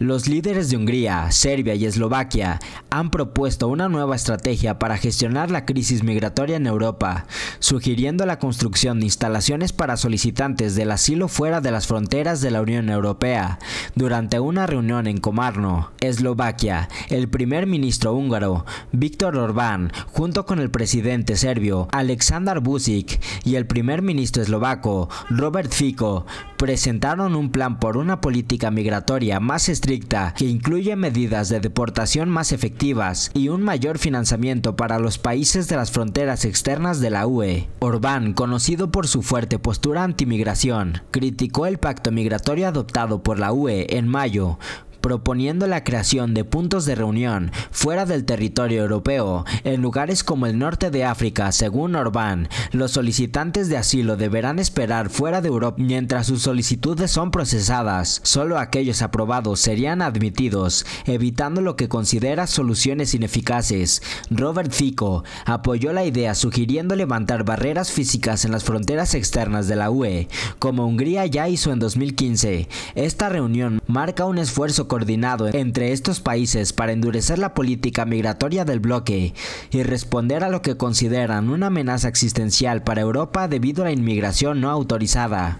Los líderes de Hungría, Serbia y Eslovaquia han propuesto una nueva estrategia para gestionar la crisis migratoria en Europa, sugiriendo la construcción de instalaciones para solicitantes del asilo fuera de las fronteras de la Unión Europea. Durante una reunión en Comarno, Eslovaquia, el primer ministro húngaro, Víctor Orbán, junto con el presidente serbio, Aleksandar Buzik y el primer ministro eslovaco, Robert Fico, presentaron un plan por una política migratoria más estricta que incluye medidas de deportación más efectivas y un mayor financiamiento para los países de las fronteras externas de la UE. Orbán, conocido por su fuerte postura antimigración, criticó el pacto migratorio adoptado por la UE en mayo, proponiendo la creación de puntos de reunión fuera del territorio europeo, en lugares como el norte de África, según Orbán. Los solicitantes de asilo deberán esperar fuera de Europa mientras sus solicitudes son procesadas. Solo aquellos aprobados serían admitidos, evitando lo que considera soluciones ineficaces. Robert Fico apoyó la idea sugiriendo levantar barreras físicas en las fronteras externas de la UE, como Hungría ya hizo en 2015. Esta reunión marca un esfuerzo coordinado entre estos países para endurecer la política migratoria del bloque y responder a lo que consideran una amenaza existencial para Europa debido a la inmigración no autorizada.